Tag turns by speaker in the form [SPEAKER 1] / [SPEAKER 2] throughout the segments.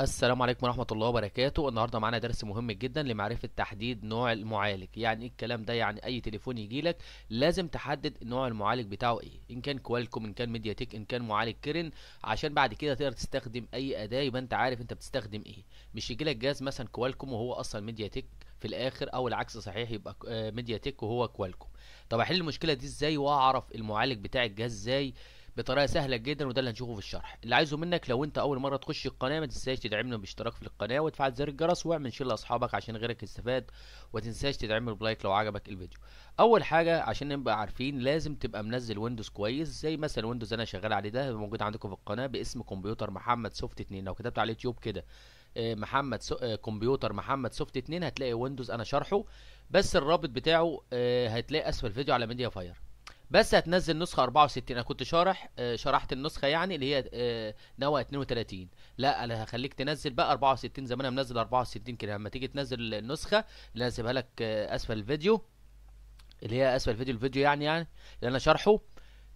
[SPEAKER 1] السلام عليكم ورحمة الله وبركاته النهاردة معانا درس مهم جدا لمعرفة تحديد نوع المعالج يعني ايه الكلام ده يعني اي تليفون يجيلك لازم تحدد نوع المعالج بتاعه ايه ان كان كوالكوم ان كان ميديا تك ان كان معالج كيرن عشان بعد كده تقدر تستخدم اي اداة يبقى انت عارف انت بتستخدم ايه مش يجيلك جهاز مثلا كوالكوم وهو اصلا ميديا تك في الاخر او العكس صحيح يبقى آه، ميديا تك وهو كوالكوم طب احل المشكلة دي ازاي واعرف المعالج بتاع الجهاز ازاي بطريقه سهله جدا وده اللي هنشوفه في الشرح اللي عايزه منك لو انت اول مره تخش القناه ما تنساش تدعمنا باشتراك في القناه وتفعل زر الجرس واعمل شير لاصحابك عشان غيرك يستفاد وما تنساش تدعمنا بلايك لو عجبك الفيديو اول حاجه عشان نبقى عارفين لازم تبقى منزل ويندوز كويس زي مثلا ويندوز انا شغال عليه ده موجود عندكم في القناه باسم كمبيوتر محمد سوفت 2 لو كتبت على اليوتيوب كده آه، محمد سو... آه، كمبيوتر محمد سوفت 2 هتلاقي ويندوز انا شارحه بس الرابط بتاعه آه، هتلاقي اسفل الفيديو على ميديا فاير بس هتنزل نسخه 64 انا كنت شارح آه، شرحت النسخه يعني اللي هي آه، نوى 32 لا انا هخليك تنزل بقى 64 زي ما انا منزل 64 كده لما تيجي تنزل النسخه اللي هسيبها لك آه، اسفل الفيديو اللي هي اسفل الفيديو الفيديو يعني يعني اللي انا شارحه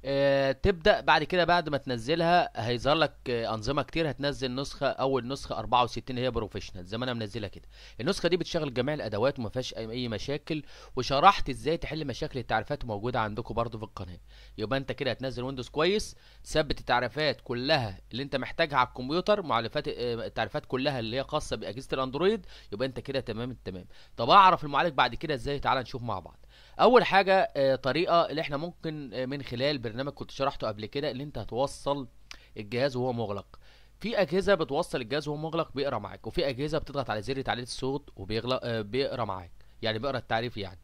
[SPEAKER 1] آه، تبدا بعد كده بعد ما تنزلها هيظهر لك آه، انظمه كتير هتنزل نسخه اول نسخه 64 هي بروفيشنال زي ما انا منزلها كده النسخه دي بتشغل جميع الادوات وما فيهاش اي مشاكل وشرحت ازاي تحل مشاكل التعريفات موجوده عندكم برده في القناه يبقى انت كده هتنزل ويندوز كويس ثبت التعريفات كلها اللي انت محتاجها على الكمبيوتر معالفات آه، التعريفات كلها اللي هي خاصه باجهزه الاندرويد يبقى انت كده تمام التمام طب اعرف المعالج بعد كده ازاي تعالى نشوف مع بعض اول حاجه آه، طريقه اللي احنا ممكن آه، من خلال برنامج كنت شرحته قبل كده اللي انت هتوصل الجهاز وهو مغلق في اجهزه بتوصل الجهاز وهو مغلق بيقرا معاك وفي اجهزه بتضغط على زر تعليق الصوت وبيغلق آه، بيقرا معاك يعني بيقرا التعريف يعني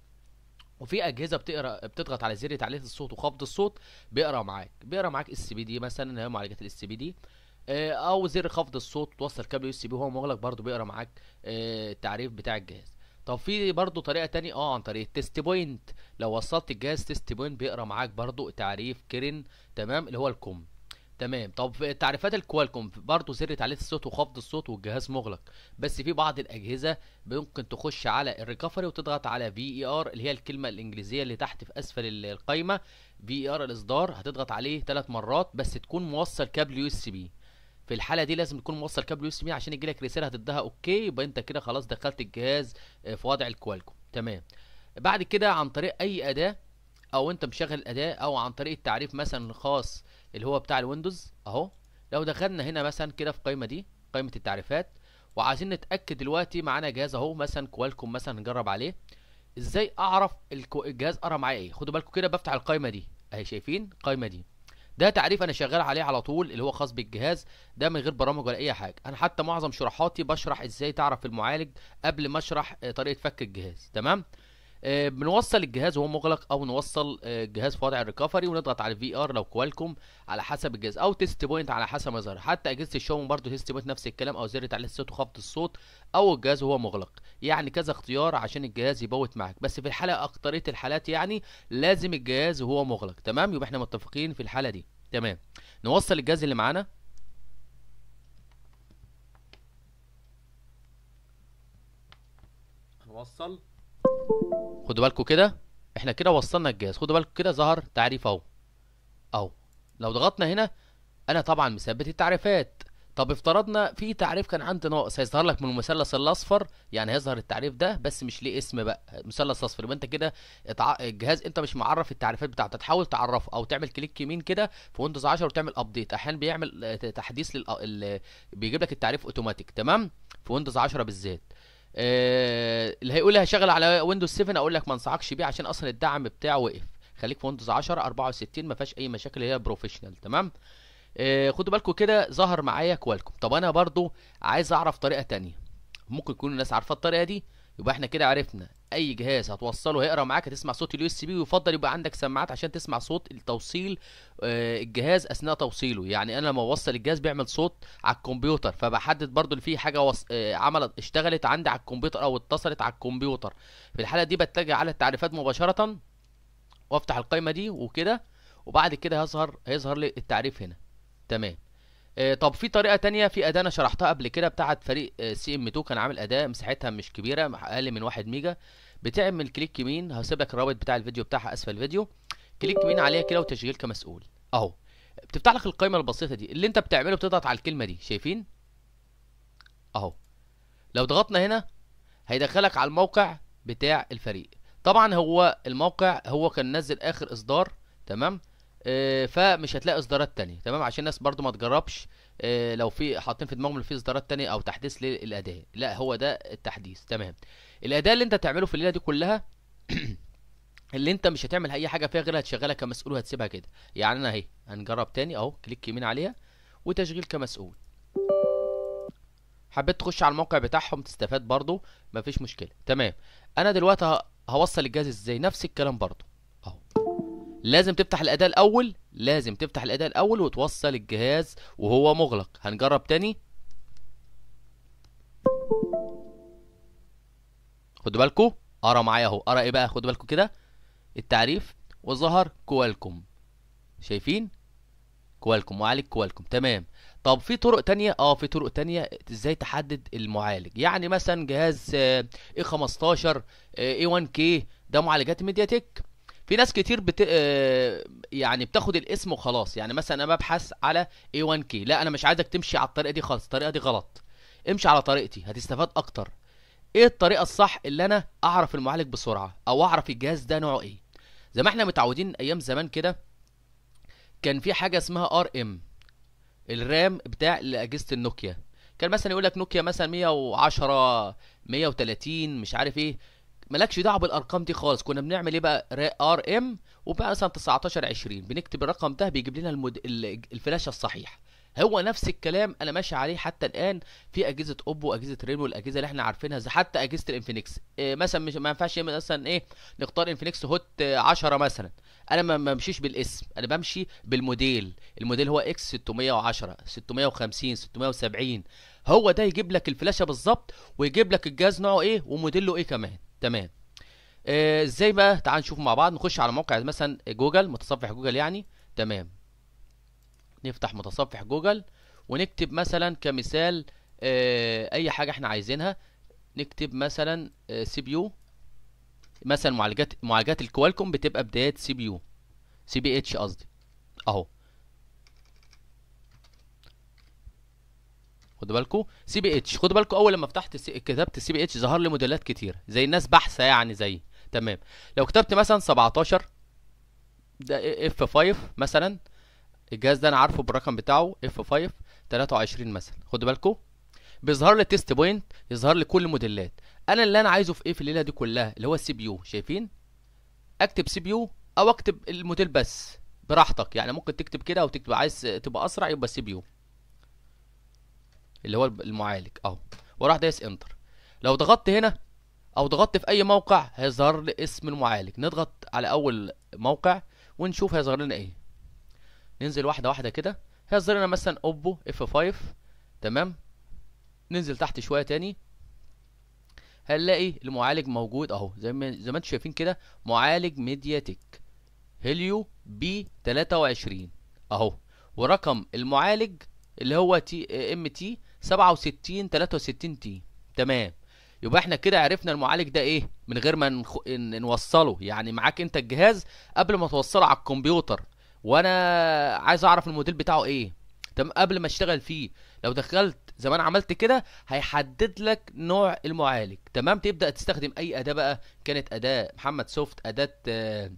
[SPEAKER 1] وفي اجهزه بتقرا بتضغط على زر تعليق الصوت وخفض الصوت بيقرا معاك بيقرا معاك اس بي دي مثلا هي معالجات الاس بي دي او زر خفض الصوت توصل كابل يو اس بي وهو مغلق برضو بيقرا معاك التعريف بتاع الجهاز طب في برضه طريقه تانية اه عن طريق التست بوينت لو وصلت الجهاز تست بوينت بيقرا معاك برضه تعريف كيرن تمام اللي هو الكم تمام طب في تعريفات الكوالكوم برضه زر تعليق الصوت وخفض الصوت والجهاز مغلق بس في بعض الاجهزه ممكن تخش على الريكفري وتضغط على في اي ار اللي هي الكلمه الانجليزيه اللي تحت في اسفل القائمه في اي e ار الاصدار هتضغط عليه ثلاث مرات بس تكون موصل كابل يو اس بي في الحاله دي لازم يكون موصل كابل يو اس بي عشان يجي لك رساله هتديها اوكي يبقى انت كده خلاص دخلت الجهاز آه، في وضع الكوالكم تمام بعد كده عن طريق اي اداه او انت مشغل اداه او عن طريق التعريف مثلا الخاص اللي هو بتاع الويندوز اهو لو دخلنا هنا مثلا كده في القائمه دي قائمه التعريفات وعايزين نتاكد دلوقتي معانا جهاز اهو مثلا كوالكم مثلا نجرب عليه ازاي اعرف الجهاز قرا معايا ايه خدوا بالكم كده بفتح القائمه دي اهي شايفين القائمه دي ده تعريف انا شغال عليه على طول اللي هو خاص بالجهاز ده من غير برامج ولا اي حاجه انا حتى معظم شروحاتي بشرح ازاي تعرف المعالج قبل ما اشرح آه، طريقه فك الجهاز تمام آه، بنوصل الجهاز وهو مغلق او نوصل الجهاز آه، في وضع الريكفري ونضغط على في ار لو كوالكم على حسب الجهاز او تيست بوينت على حسب ما ظهر حتى اجهزه الشاومي برضه تيست بوينت نفس الكلام او زر تعليق الصوت وخفض الصوت او الجهاز وهو مغلق يعني كذا اختيار عشان الجهاز يبوت معاك بس في الحاله اكتريه الحالات يعني لازم الجهاز وهو مغلق تمام يبقى احنا متفقين في الحاله دي تمام نوصل الجهاز اللي معانا نوصل خدوا بالكم كده احنا كده وصلنا الجهاز خدوا بالكم كده ظهر تعريف اهو اهو لو ضغطنا هنا انا طبعا مثبت التعريفات طب افترضنا في تعريف كان عندي ناقص هيظهر لك من المثلث الاصفر يعني هيظهر التعريف ده بس مش ليه اسم بقى مثلث اصفر يبقى انت كده اتع... الجهاز انت مش معرف التعريفات بتاعته تحاول تعرفه او تعمل كليك يمين كده في ويندوز 10 وتعمل ابديت احيانا بيعمل آه، تحديث لل بيجيب لك التعريف اوتوماتيك تمام في ويندوز 10 بالذات آه، اللي هيقول لي هشغل على ويندوز 7 اقول لك ما انصحكش بيه عشان اصلا الدعم بتاعه وقف خليك في ويندوز 10 64 ما فيهاش اي مشاكل هي بروفيشنال تمام آه خدوا بالكم كده ظهر معايا كوالكم طب انا برضو عايز اعرف طريقه تانية ممكن يكون الناس عارفه الطريقه دي يبقى احنا كده عرفنا اي جهاز هتوصله هيقرا معاك هتسمع صوت اليو اس بي ويفضل يبقى عندك سماعات عشان تسمع صوت التوصيل آه، الجهاز اثناء توصيله يعني انا لما بوصل الجهاز بيعمل صوت على الكمبيوتر فبحدد برضو اللي فيه حاجه وص... آه، عملت اشتغلت عندي على الكمبيوتر او اتصلت على الكمبيوتر في الحاله دي بتجه على التعريفات مباشره وافتح القائمه دي وكده وبعد كده هيظهر هيظهر لي التعريف هنا تمام آه، طب في طريقه تانية في اداه انا شرحتها قبل كده بتاعه فريق سي ام 2 كان عامل اداه مساحتها مش كبيره اقل من 1 ميجا بتعمل كليك يمين هسيب لك الرابط بتاع الفيديو بتاعها اسفل الفيديو كليك يمين عليها كده وتشغيل كمسؤول اهو بتفتح لك القائمه البسيطه دي اللي انت بتعمله بتضغط على الكلمه دي شايفين اهو لو ضغطنا هنا هيدخلك على الموقع بتاع الفريق طبعا هو الموقع هو كان نزل اخر اصدار تمام آه، فمش هتلاقي اصدارات تانية تمام عشان الناس برضو ما تجربش آه، لو في حاطين في دماغهم ان في اصدارات تانية او تحديث للاداه لا هو ده التحديث تمام الاداه اللي انت تعمله في الليله دي كلها اللي انت مش هتعمل اي حاجه فيها غير هتشغلها كمسؤول وهتسيبها كده يعني انا اهي هنجرب تاني اهو كليك يمين عليها وتشغيل كمسؤول حبيت تخش على الموقع بتاعهم تستفاد برضو مفيش مشكله تمام انا دلوقتي هوصل الجهاز ازاي نفس الكلام برضو لازم تفتح الأداة الأول لازم تفتح الأداة الأول وتوصل الجهاز وهو مغلق هنجرب تاني خدوا بالكو ارى معايا اهو ارى ايه بقى خدوا بالكو كده التعريف وظهر كوالكم شايفين كوالكم معالج كوالكم تمام طب في طرق تانية اه في طرق تانية ازاي تحدد المعالج يعني مثلا جهاز اي 15 اي 1 كي ده معالجات ميدياتك في ناس كتير بت... آه، يعني بتاخد الاسم وخلاص يعني مثلا انا ببحث على A1K لا انا مش عايزك تمشي على الطريقه دي خالص الطريقه دي غلط امشي على طريقتي هتستفاد اكتر ايه الطريقه الصح اللي انا اعرف المعالج بسرعه او اعرف الجهاز ده نوعه ايه زي ما احنا متعودين ايام زمان كده كان في حاجه اسمها ار ام الرام بتاع لاجهزه النوكيا كان مثلا يقول لك نوكيا مثلا 110 130 مش عارف ايه مالكش دعوه بالارقام دي خالص كنا بنعمل ايه بقى ار ام وبقى مثلا 19 20 بنكتب الرقم ده بيجيب لنا المد... الفلاشه الصحيح هو نفس الكلام انا ماشي عليه حتى الان في اجهزه اوبو واجهزه رينو الاجهزه اللي احنا عارفينها زي حتى اجهزه الانفينكس إيه مثلا مش ما ينفعش مثلا ايه نختار انفينكس هوت 10 مثلا انا ما بمشيش بالاسم انا بمشي بالموديل الموديل هو اكس 610 650 670 هو ده يجيب لك الفلاشه بالظبط ويجيب لك الجهاز نوعه ايه وموديله ايه كمان تمام آه، ازاي بقى تعال نشوف مع بعض نخش على موقع مثلا جوجل متصفح جوجل يعني تمام نفتح متصفح جوجل ونكتب مثلا كمثال اه اي حاجه احنا عايزينها نكتب مثلا آه، سي بي يو مثلا معالجات معالجات الكوالكوم بتبقى بدايه سي بي يو سي بي اتش قصدي اهو خدوا بالكوا سي بي اتش خدوا بالكوا اول لما فتحت سي... كتبت سي بي اتش ظهر لي موديلات كتير زي الناس بحثه يعني زي تمام لو كتبت مثلا 17 ده اف 5 مثلا الجهاز ده انا عارفه بالرقم بتاعه اف 5 23 مثلا خدوا بالكوا بيظهر لي تيست بوينت يظهر لي كل الموديلات انا اللي انا عايزه في ايه في الليله دي كلها اللي هو السي بي يو شايفين اكتب سي بي يو او اكتب الموديل بس براحتك يعني ممكن تكتب كده او تكتب عايز تبقى اسرع يبقى سي بي يو اللي هو المعالج اهو وراح دايس انتر لو ضغطت هنا او ضغطت في اي موقع هيظهر لي اسم المعالج نضغط على اول موقع ونشوف هيظهر لنا ايه ننزل واحده واحده كده هيظهر لنا مثلا اوبو اف 5 تمام ننزل تحت شويه تاني هنلاقي المعالج موجود اهو زي ما زي ما انتم شايفين كده معالج ميديا تك هيليو بي 23 اهو ورقم المعالج اللي هو تي ام تي 67 63 تي تمام يبقى احنا كده عرفنا المعالج ده ايه من غير ما نخ... نوصله يعني معاك انت الجهاز قبل ما توصله على الكمبيوتر وانا عايز اعرف الموديل بتاعه ايه تمام قبل ما اشتغل فيه لو دخلت زي ما انا عملت كده هيحدد لك نوع المعالج تمام تبدا تستخدم اي اداه بقى كانت اداه محمد سوفت اداه آه،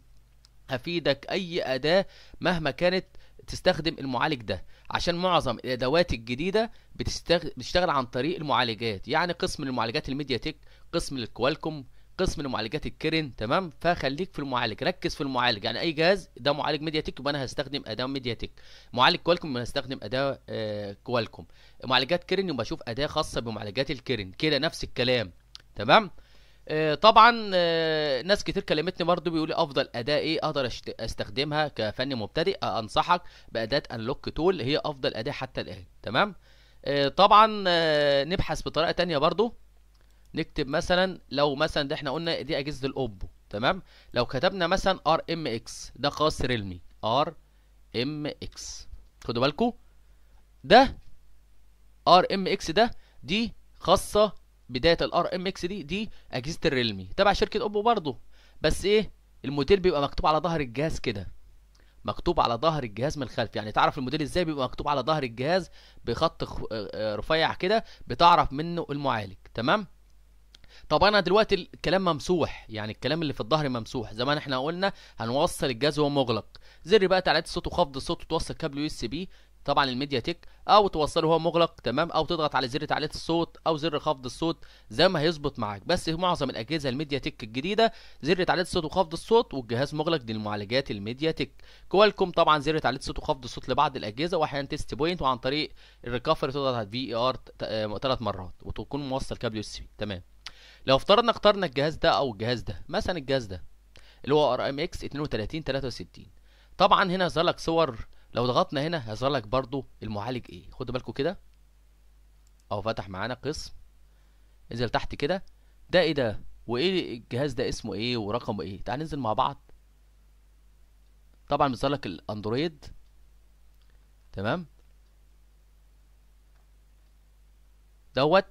[SPEAKER 1] هفيدك اي اداه مهما كانت تستخدم المعالج ده عشان معظم الادوات الجديده بتستغ... بتشتغل عن طريق المعالجات يعني قسم المعالجات الميديا تك قسم الكوالكوم قسم لمعالجات الكيرن تمام فخليك في المعالج ركز في المعالج يعني اي جهاز ده معالج ميديا تك يبقى انا هستخدم اداه ميديا تك معالج كوالكوم يبقى هستخدم اداه آه كوالكوم معالجات كيرن يبقى اشوف اداه خاصه بمعالجات الكيرن كده نفس الكلام تمام آه، طبعا آه، ناس كتير كلمتني برضو بيقولي افضل اداه ايه اقدر استخدمها كفني مبتدئ انصحك باداه انلوك تول هي افضل اداه حتى الان تمام آه، طبعا نبحث بطريقه تانية برضو نكتب مثلا لو مثلا ده احنا قلنا دي اجهزه الاوبو تمام لو كتبنا مثلا ار ام اكس ده خاص ريلمي ار ام اكس خدوا بالكم ده ار ام اكس ده دي خاصه بدايه الار ام اكس دي دي اجهزه الريلمي تبع شركه اوبو برضه بس ايه الموديل بيبقى مكتوب على ظهر الجهاز كده مكتوب على ظهر الجهاز من الخلف يعني تعرف الموديل ازاي بيبقى مكتوب على ظهر الجهاز بخط آه، آه، رفيع كده بتعرف منه المعالج تمام طب انا دلوقتي الكلام ممسوح يعني الكلام اللي في الظهر ممسوح زي ما احنا قلنا هنوصل الجهاز وهو مغلق زر بقى تعليق الصوت وخفض الصوت وتوصل كابل يو اس بي طبعا الميديا تك او توصله هو مغلق تمام او تضغط على زر تعليق الصوت او زر خفض الصوت زي ما هيظبط معاك بس معظم الاجهزه الميديا تك الجديده زر تعليق الصوت وخفض الصوت والجهاز مغلق دي المعالجات الميديا تك كوالكم طبعا زر تعليق الصوت وخفض الصوت لبعض الاجهزه واحيانا تيست بوينت وعن طريق الريكفري تضغط على في اي ار ثلاث مرات وتكون موصل كابل اس بي تمام لو افترضنا اخترنا الجهاز ده او الجهاز ده مثلا الجهاز ده اللي هو ار ام اكس 32 63 طبعا هنا ظهر لك صور لو ضغطنا هنا هيظهر لك برضو المعالج ايه خدوا بالكم كده اهو فتح معانا قسم انزل تحت كده ده ايه ده وايه الجهاز ده اسمه ايه ورقمه ايه تعال ننزل مع بعض طبعا بيظهر لك الاندرويد تمام دوت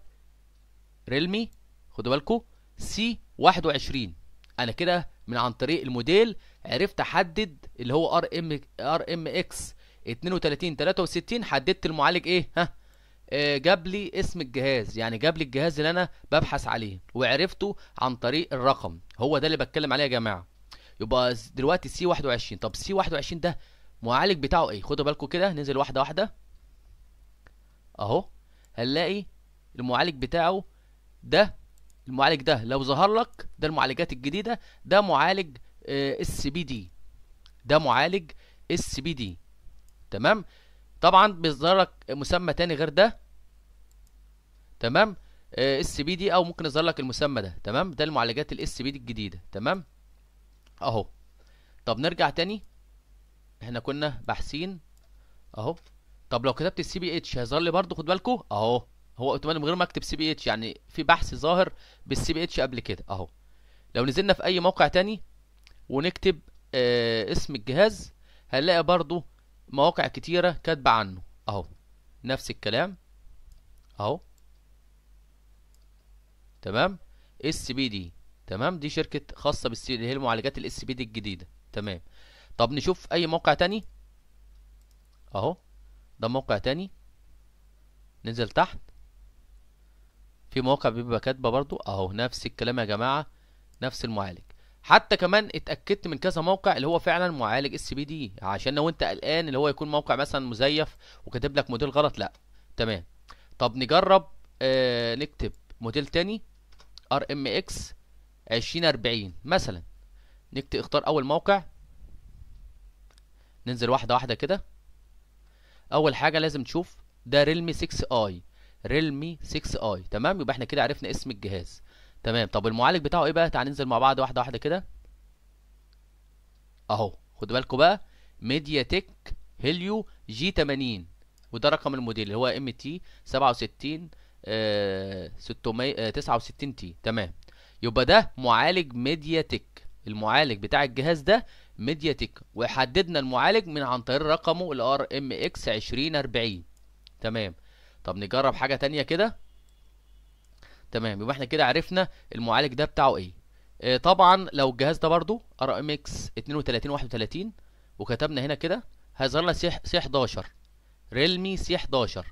[SPEAKER 1] ريلمي خدوا بالكم سي 21 انا كده من عن طريق الموديل عرفت احدد اللي هو ار ام ار ام اكس 32 63 حددت المعالج ايه ها آه، جاب لي اسم الجهاز يعني جاب لي الجهاز اللي انا ببحث عليه وعرفته عن طريق الرقم هو ده اللي بتكلم عليه يا جماعه يبقى دلوقتي سي 21 طب سي 21 ده معالج بتاعه ايه خدوا بالكم كده ننزل واحده واحده اهو هنلاقي المعالج بتاعه ده المعالج ده لو ظهر لك ده المعالجات الجديده ده معالج اس بي دي ده معالج اس بي دي تمام طبعا بيظهر لك مسمى تاني غير ده تمام اس آه، بي دي او ممكن يظهر لك المسمى ده تمام ده المعالجات الاس بي دي الجديده تمام اهو طب نرجع تاني احنا كنا باحثين اهو طب لو كتبت السي بي اتش هيظهر لي برده خد بالكوا اهو هو اوتوماتيك من غير ما اكتب سي بي اتش يعني في بحث ظاهر بالسي بي اتش قبل كده اهو لو نزلنا في اي موقع تاني ونكتب آه اسم الجهاز هنلاقي برضو مواقع كتيرة كاتبة عنه اهو نفس الكلام اهو تمام اس بي دي تمام دي شركة خاصة بالسي اللي هي المعالجات الاس بي دي الجديدة تمام طب نشوف اي موقع تاني اهو ده موقع تاني ننزل تحت في مواقع بيبقى كاتبة برضو اهو نفس الكلام يا جماعة نفس المعالج حتى كمان اتاكدت من كذا موقع اللي هو فعلا معالج اس بي دي عشان لو انت قلقان اللي هو يكون موقع مثلا مزيف وكاتب لك موديل غلط لا تمام طب نجرب آه نكتب موديل تاني ار ام اكس 2040 مثلا نكتب اختار اول موقع ننزل واحده واحده كده اول حاجه لازم تشوف ده ريلمي 6 اي ريلمي 6 اي تمام يبقى احنا كده عرفنا اسم الجهاز تمام طب المعالج بتاعه ايه بقى تعال ننزل مع بعض واحده واحده كده اهو خدوا بالكم بقى ميديا تك هيليو جي 80 وده رقم الموديل اللي هو ام تي 67 669 600 69 تي تمام يبقى ده معالج ميديا تك المعالج بتاع الجهاز ده ميديا تك وحددنا المعالج من عن طريق رقمه الار ام اكس 2040 تمام طب نجرب حاجه تانية كده تمام يبقى احنا كده عرفنا المعالج ده بتاعه ايه اه طبعا لو الجهاز ده برضو ار ام اكس 32 31 وكتبنا هنا كده هيظهر لنا سي 11 ريلمي سي 11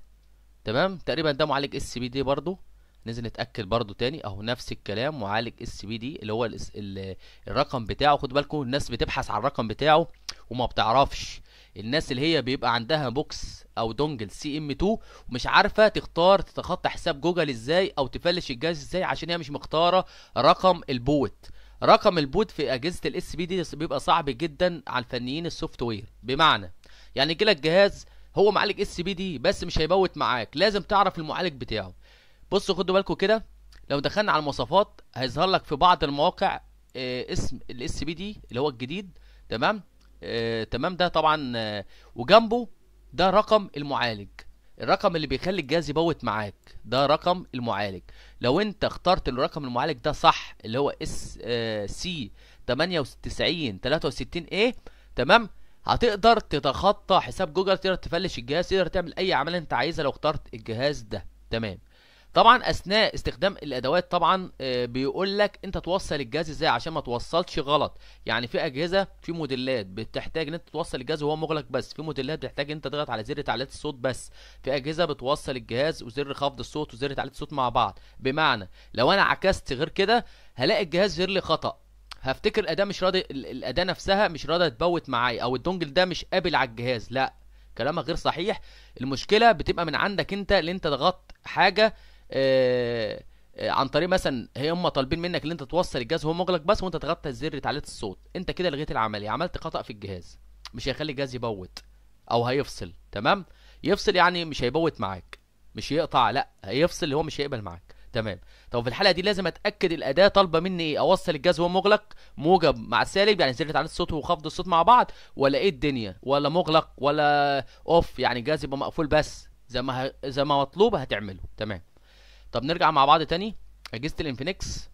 [SPEAKER 1] تمام تقريبا ده معالج اس بي دي برضو ننزل نتاكد برضو تاني اهو نفس الكلام معالج اس بي دي اللي هو الرقم بتاعه خدوا بالكم الناس بتبحث على الرقم بتاعه وما بتعرفش الناس اللي هي بيبقى عندها بوكس او دونجل سي ام 2 ومش عارفه تختار تتخطى حساب جوجل ازاي او تفلش الجهاز ازاي عشان هي مش مختاره رقم البوت رقم البوت في اجهزه الاس بي دي بيبقى صعب جدا على الفنيين السوفت وير بمعنى يعني يجي لك جهاز هو معالج اس بي دي بس مش هيبوت معاك لازم تعرف المعالج بتاعه بصوا خدوا بالكم كده لو دخلنا على المواصفات هيظهر لك في بعض المواقع آه، اسم الاس بي دي اللي هو الجديد تمام آه تمام ده طبعا آه وجنبه ده رقم المعالج الرقم اللي بيخلي الجهاز يبوت معاك ده رقم المعالج لو انت اخترت الرقم المعالج ده صح اللي هو اس آه، سي 98 63 ايه تمام هتقدر تتخطى حساب جوجل تقدر تفلش الجهاز تقدر تعمل اي عمليه انت عايزها لو اخترت الجهاز ده تمام طبعا اثناء استخدام الادوات طبعا آه، بيقول لك انت توصل الجهاز ازاي عشان ما توصلش غلط يعني في اجهزه في موديلات بتحتاج ان انت توصل الجهاز وهو مغلق بس في موديلات بتحتاج ان انت تضغط على زر تعليق الصوت بس في اجهزه بتوصل الجهاز وزر خفض الصوت وزر تعليق الصوت مع بعض بمعنى لو انا عكست غير كده هلاقي الجهاز جير لي خطا هفتكر الاداه مش راضي الاداه نفسها مش راضيه تبوت معايا او الدونجل ده مش قابل على الجهاز لا كلامك غير صحيح المشكله بتبقى من عندك انت اللي انت ضغطت حاجه آه، آه، عن طريق مثلا هي هم طالبين منك ان انت توصل الجهاز وهو مغلق بس وانت تغطي الزر تعليق الصوت انت كده لغيت العمليه عملت خطا في الجهاز مش هيخلي الجهاز يبوت او هيفصل تمام يفصل يعني مش هيبوت معاك مش يقطع لا هيفصل اللي هو مش هيقبل معاك تمام طب في الحاله دي لازم اتاكد الاداه طالبه مني ايه اوصل الجهاز وهو مغلق موجب مع سالب يعني زر تعليق الصوت وخفض الصوت مع بعض ولا ايه الدنيا ولا مغلق ولا اوف يعني الجهاز يبقى مقفول بس زي ما ه... زي ما مطلوب هتعمله تمام طب نرجع مع بعض تاني اجهزه الانفينكس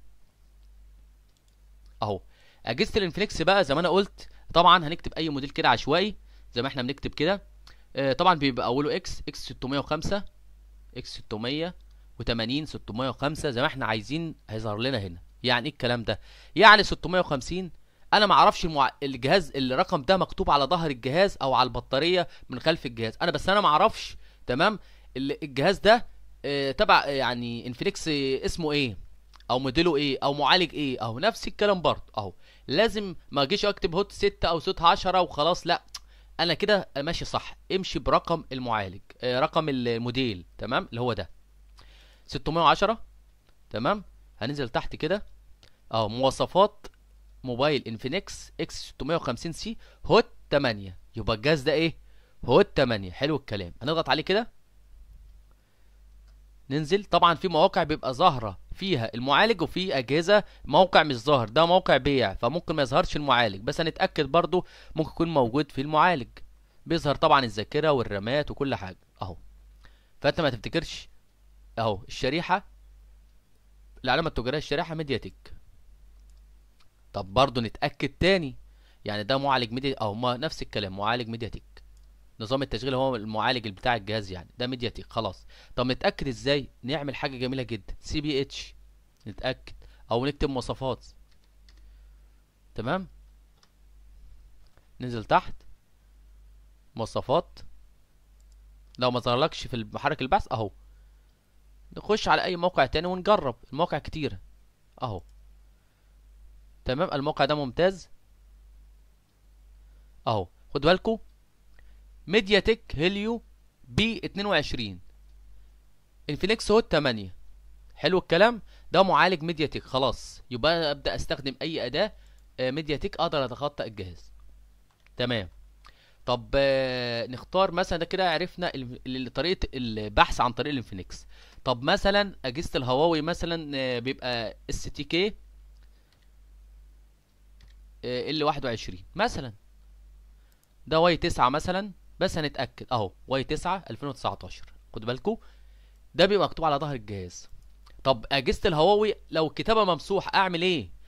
[SPEAKER 1] اهو اجهزه الانفينكس بقى زي ما انا قلت طبعا هنكتب اي موديل كده عشوائي زي ما احنا بنكتب كده آه، طبعا بيبقى اوله اكس اكس 605 اكس 680 605 زي ما احنا عايزين هيظهر لنا هنا يعني ايه الكلام ده يعني 650 انا ما اعرفش المع... الجهاز الرقم ده مكتوب على ظهر الجهاز او على البطاريه من خلف الجهاز انا بس انا ما اعرفش تمام الجهاز ده آه، تبع آه، يعني انفينكس آه، اسمه ايه او موديله ايه او معالج ايه اهو نفس الكلام برضه اهو لازم ما اجيش اكتب هوت 6 او صوت 10 وخلاص لا انا كده ماشي صح امشي برقم المعالج رقم الموديل تمام اللي هو ده 610 تمام هننزل تحت كده اهو مواصفات موبايل انفينكس اكس 650 سي هوت 8 يبقى الجهاز ده ايه هوت 8 حلو الكلام هنضغط عليه كده ننزل طبعا في مواقع بيبقى ظاهره فيها المعالج وفي اجهزه موقع مش ظاهر ده موقع بيع فممكن ما يظهرش المعالج بس هنتاكد برضو ممكن يكون موجود في المعالج بيظهر طبعا الذاكره والرامات وكل حاجه اهو فانت ما تفتكرش اهو الشريحه العلامه التجاريه الشريحه ميديا تك طب برضو نتاكد تاني يعني ده معالج ميديا اهو نفس الكلام معالج ميديا تك نظام التشغيل هو المعالج بتاع الجهاز يعني ده ميديا تيك خلاص طب نتاكد ازاي نعمل حاجه جميله جدا سي بي اتش نتاكد او نكتب مواصفات تمام ننزل تحت مواصفات لو ما ظهرلكش في محرك البحث اهو نخش على اي موقع تاني ونجرب المواقع كتير اهو تمام الموقع ده ممتاز اهو خد بالكم ميديا تك هيليو بي 22 انفينكس هوت 8 حلو الكلام ده معالج ميديا تك خلاص يبقى ابدا استخدم اي اداه آه، ميديا تك اقدر اتخطى الجهاز تمام طب آه، نختار مثلا كده عرفنا طريقه البحث عن طريق الانفينكس طب مثلا اجهزه الهواوي مثلا آه، بيبقى اس تي كي ال 21 مثلا ده واي 9 مثلا بس هنتاكد اهو واي 9 2019 خدوا بالكم ده بيبقى مكتوب على ظهر الجهاز طب اجهزه الهواوي لو الكتابه ممسوح اعمل ايه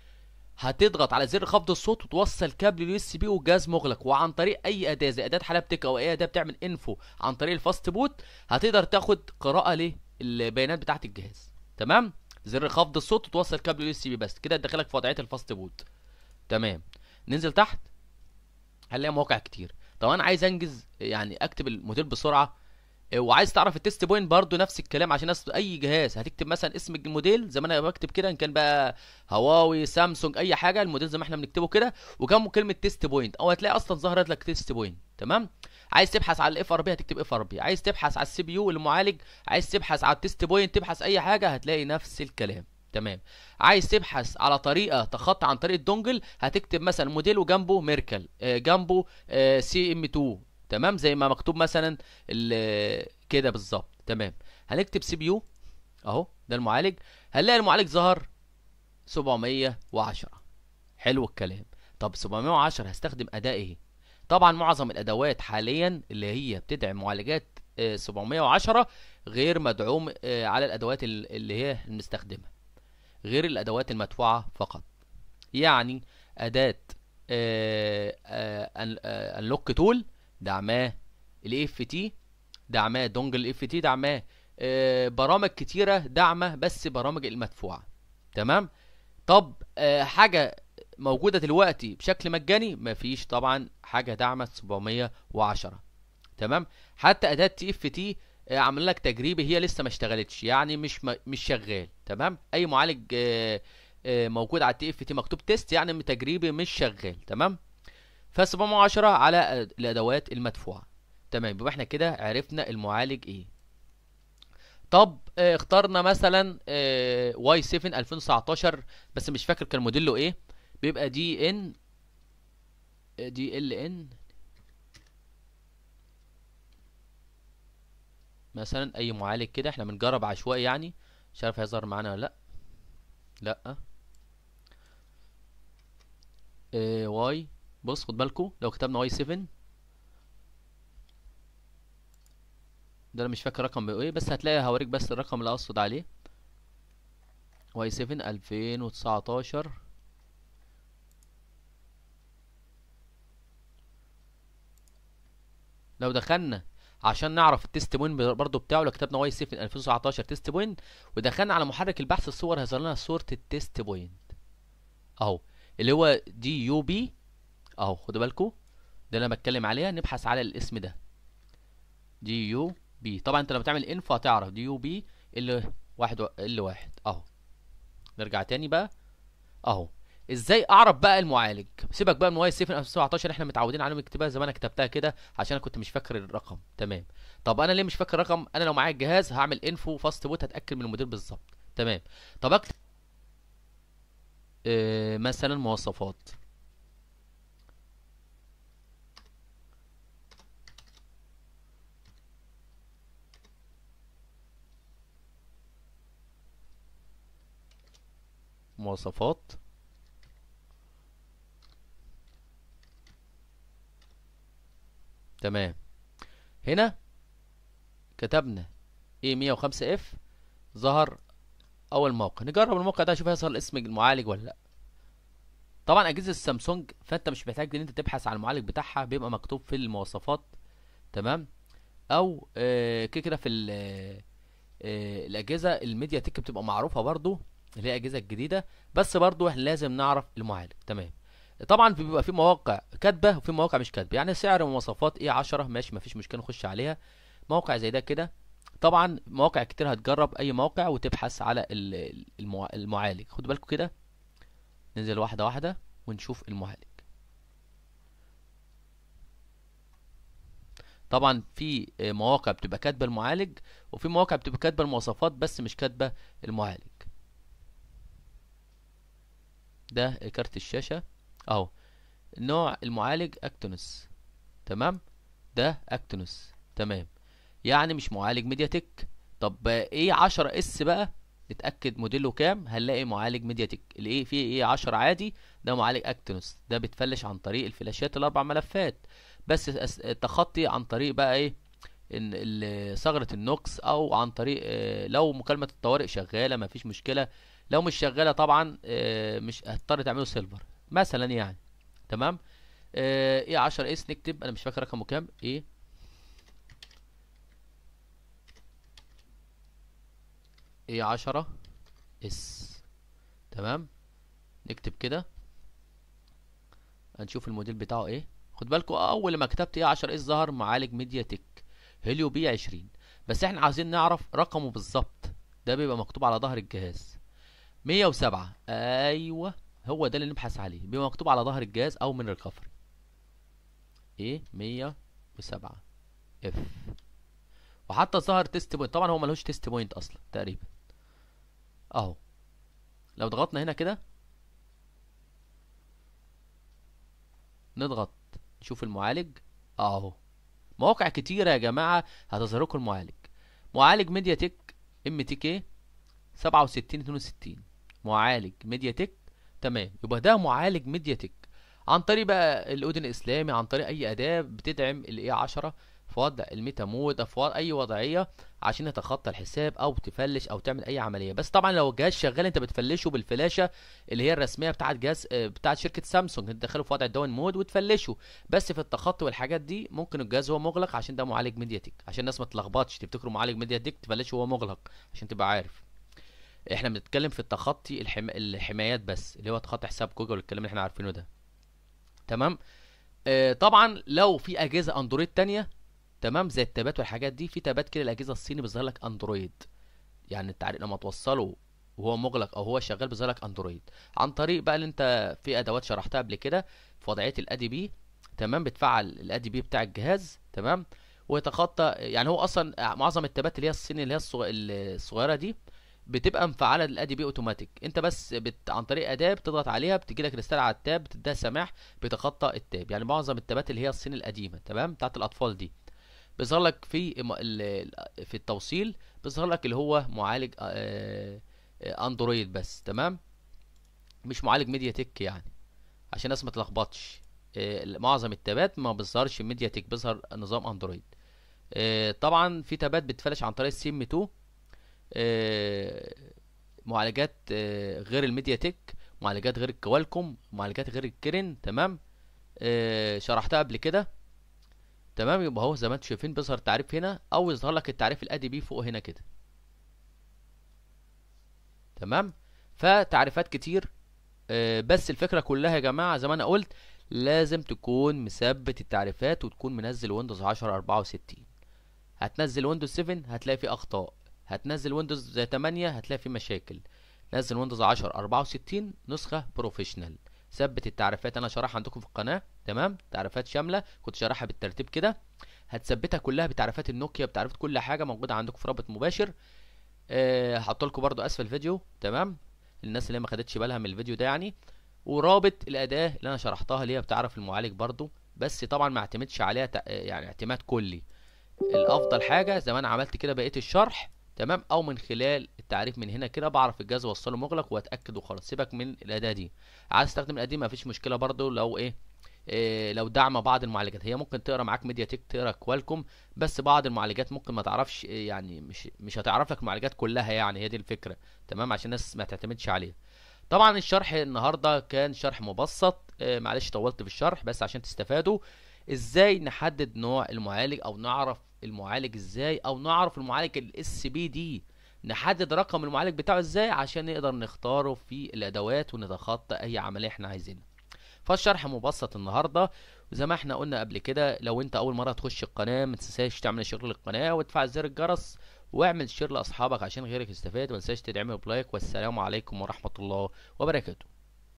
[SPEAKER 1] هتضغط على زر خفض الصوت وتوصل كابل اليو اس بي والجهاز مغلق وعن طريق اي اداه زي اداه حلبتك او اي اداه بتعمل انفو عن طريق الفاست بوت هتقدر تاخد قراءه للبيانات بتاعه الجهاز تمام زر خفض الصوت وتوصل كابل اليو اس بي بس كده ادخلك في وضعيه الفاست بوت تمام ننزل تحت هنلاقي مواقع كتير طب انا عايز انجز يعني اكتب الموديل بسرعه آه، وعايز تعرف التست بوينت برضو نفس الكلام عشان اي جهاز هتكتب مثلا اسم الموديل زي ما انا بكتب كده ان كان بقى هواوي سامسونج اي حاجه الموديل زي ما احنا بنكتبه كده وجنبه كلمه تيست بوينت او هتلاقي اصلا ظهرت لك تيست بوينت تمام عايز تبحث على الاف ار بي هتكتب اف ار بي عايز تبحث على السي بي يو المعالج عايز تبحث على التيست بوينت تبحث اي حاجه هتلاقي نفس الكلام تمام عايز تبحث على طريقه تخطى عن طريق الدونجل هتكتب مثلا موديل وجنبه ميركل آه، جنبه آه، سي ام 2 تمام زي ما مكتوب مثلا كده بالظبط تمام هنكتب سي بي يو اهو ده المعالج هنلاقي المعالج ظهر 710 حلو الكلام طب 710 هستخدم اداء ايه طبعا معظم الادوات حاليا اللي هي بتدعم معالجات 710 آه، غير مدعوم على الادوات اللي هي بنستخدمها غير الأدوات المدفوعة فقط يعني أداة آه، آه، آه، انلوك تول دعماه الـ تي دعماه دونجل اف تي دعماه برامج كتيرة دعمه بس برامج المدفوعة تمام طب حاجة موجودة دلوقتي بشكل مجاني مفيش طبعا حاجة دعمة 710 تمام حتى أداة تي اف تي عامل لك تجريبي هي لسه ما اشتغلتش يعني مش مش شغال تمام اي معالج آه، آه، موجود على التي اف تي مكتوب تيست يعني تجريبي مش شغال تمام ف 710 على الادوات المدفوعه تمام يبقى احنا كده عرفنا المعالج ايه طب آه، اخترنا مثلا واي 7 2019 بس مش فاكر كان موديله ايه بيبقى دي ان دي ال ان مثلا اي معالج كده احنا بنجرب عشوائي يعني مش عارف هيظهر معانا ولا لا لا إيه واي بص خد بالكو لو كتبنا واي 7 ده انا مش فاكر رقم ايه بس هتلاقي هوريك بس الرقم اللي اقصد عليه واي 7 2019 لو دخلنا عشان نعرف التست بوينت برضو بتاعه لو كتبنا واي سيف في 2017 تيست بوينت ودخلنا على محرك البحث الصور هيظهر لنا صوره التيست بوينت اهو اللي هو دي يو بي اهو خدوا بالكم ده اللي انا بتكلم عليها نبحث على الاسم ده دي يو بي طبعا انت لما تعمل انفو هتعرف دي يو بي ال واحد ال واحد اهو نرجع تاني بقى اهو ازاي اعرف بقى المعالج سيبك بقى من واي 7 2017 احنا متعودين عليهم اكتبها زي ما انا كتبتها كده عشان انا كنت مش فاكر الرقم تمام طب انا ليه مش فاكر الرقم انا لو معايا الجهاز هعمل انفو فاست بوت هتاكد من الموديل بالظبط تمام طب اكتب إيه مثلا مواصفات مواصفات تمام هنا كتبنا A105F ظهر اول موقع نجرب الموقع ده نشوف هيظهر اسم المعالج ولا لا طبعا اجهزه السامسونج فانت مش محتاج ان انت تبحث عن المعالج بتاعها بيبقى مكتوب في المواصفات تمام او آه كده في آه الاجهزه الميديا تك بتبقى معروفه برضو اللي هي الاجهزه الجديده بس برضو احنا لازم نعرف المعالج تمام طبعا بيبقى في مواقع كاتبه وفي مواقع مش كاتبه يعني سعر مواصفات ايه 10 ماشي مفيش مشكله نخش عليها موقع زي ده كده طبعا مواقع كتير هتجرب اي موقع وتبحث على المعالج خدوا بالكم كده ننزل واحده واحده ونشوف المعالج طبعا في مواقع بتبقى كاتبه المعالج وفي مواقع بتبقى كاتبه المواصفات بس مش كاتبه المعالج ده كارت الشاشه اهو نوع المعالج اكتونس تمام ده اكتونس تمام يعني مش معالج تك طب ايه 10 اس بقى نتاكد موديله كام هنلاقي معالج تك الايه فيه ايه 10 عادي ده معالج اكتونس ده بتفلش عن طريق الفلاشات الاربع ملفات بس التخطي عن طريق بقى ايه ان ثغره النوكس او عن طريق آه، لو مكالمه الطوارئ شغاله مفيش مشكله لو مش شغاله طبعا آه، مش هتضطر تعمله سيلفر مثلا يعني تمام آه، ايه 10 اس إيه، نكتب انا مش فاكر رقمه كام ايه ايه 10 اس تمام نكتب كده هنشوف الموديل بتاعه ايه خد بالكوا اول ما كتبت ايه 10 اس ظهر معالج ميديا تك هيليو بي 20 بس احنا عايزين نعرف رقمه بالظبط ده بيبقى مكتوب على ظهر الجهاز 107 ايوه هو ده اللي نبحث عليه بما مكتوب على ظهر الجهاز او من الكفر ايه 107 اف وحتى ظهر تيست بوينت طبعا هو ملهوش تيست بوينت اصلا تقريبا اهو لو ضغطنا هنا كده نضغط نشوف المعالج اهو مواقع كتيرة يا جماعة هتظهر لكم المعالج معالج ميديا تك ام تي كي 67 62 معالج ميديا تك تمام يبقى ده معالج ميدياتيك عن طريق بقى الاودن الاسلامي عن طريق اي اداه بتدعم الاي 10 في وضع الميتا مود في وضع اي وضعيه عشان تتخطى الحساب او تفلش او تعمل اي عمليه بس طبعا لو الجهاز شغال انت بتفلشه بالفلاشه اللي هي الرسميه بتاعه جهاز آه، بتاعه شركه سامسونج تدخله في وضع الداون مود وتفلشه بس في التخطي والحاجات دي ممكن الجهاز هو مغلق عشان ده معالج ميدياتيك عشان الناس ما تتلخبطش تفتكروا معالج ميدياتيك تفلشه وهو مغلق عشان تبقى عارف احنا بنتكلم في التخطي الحما... الحمايات بس اللي هو تخطي حساب جوجل والكلام اللي احنا عارفينه ده تمام آه طبعا لو في اجهزه اندرويد تانية تمام زي التابات والحاجات دي في تابات كده الاجهزه الصيني بيظهر لك اندرويد يعني انت لما توصله وهو مغلق او هو شغال بيظهر لك اندرويد عن طريق بقى اللي انت في ادوات شرحتها قبل كده في وضعيه الادي بي تمام بتفعل الادي بي بتاع الجهاز تمام ويتخطى يعني هو اصلا معظم التابات اللي هي الصيني اللي هي الصغيره دي بتبقى مفعله للادي بي اوتوماتيك انت بس بت... عن طريق اداه بتضغط عليها بتجي لك رساله على التاب بتديها سماح بتخطى التاب يعني معظم التابات اللي هي الصين القديمه تمام بتاعت الاطفال دي بيظهر لك في في التوصيل بيظهر لك اللي هو معالج آه، آه، اندرويد بس تمام مش معالج ميديا تك يعني عشان الناس ما تلخبطش آه، معظم التابات ما بيظهرش ميديا تك بيظهر نظام اندرويد طبعا في تابات بتفلش عن طريق السيم 2 آه، معالجات آه، غير الميديا تك معالجات غير الكوالكوم معالجات غير الكرن تمام آه، شرحتها قبل كده تمام يبقى اهو زي ما انتم شايفين بيظهر التعريف هنا او يظهر لك التعريف الادي بي فوق هنا كده تمام فتعريفات كتير بس الفكره كلها يا جماعه زي ما انا قلت لازم تكون مثبت التعريفات وتكون منزل ويندوز 10 64 هتنزل ويندوز 7 هتلاقي فيه اخطاء هتنزل ويندوز 8 هتلاقي فيه مشاكل نزل ويندوز 10 64 نسخه بروفيشنال ثبت التعريفات انا شرحها عندكم في القناه تمام تعريفات شامله كنت شارحها بالترتيب كده هتثبتها كلها بتعريفات النوكيا بتعريفات كل حاجه موجوده عندكم في رابط مباشر أه هحط لكم برده اسفل الفيديو تمام الناس اللي ما خدتش بالها من الفيديو ده يعني ورابط الاداه اللي انا شرحتها اللي هي بتعرف المعالج برده بس طبعا ما اعتمدش عليها يعني اعتماد كلي الافضل حاجه زي ما انا عملت كده بقيه الشرح تمام او من خلال التعريف من هنا كده بعرف الجهاز اوصله مغلق واتاكد وخلاص سيبك من الاداه دي عايز تستخدم الاداه دي مفيش مشكله برده لو ايه إيه لو دعم بعض المعالجات هي ممكن تقرا معاك ميديا تك تقرا كوالكوم بس بعض المعالجات ممكن ما تعرفش آه، يعني مش مش هتعرف لك المعالجات كلها يعني هي دي الفكره تمام عشان الناس ما تعتمدش عليها طبعا الشرح النهارده كان شرح مبسط إيه معلش طولت في الشرح بس عشان تستفادوا ازاي نحدد نوع المعالج او نعرف المعالج ازاي او نعرف المعالج الاس بي دي نحدد رقم المعالج بتاعه ازاي عشان نقدر نختاره في الادوات ونتخطى اي عمليه احنا عايزينها فالشرح مبسط النهارده وزي ما احنا قلنا قبل كده لو انت اول مره تخش القناه ما تنساش تعمل شير للقناه وتفعل زر الجرس واعمل شير لاصحابك عشان غيرك يستفاد وما تنساش تدعمه بلايك والسلام عليكم ورحمه الله وبركاته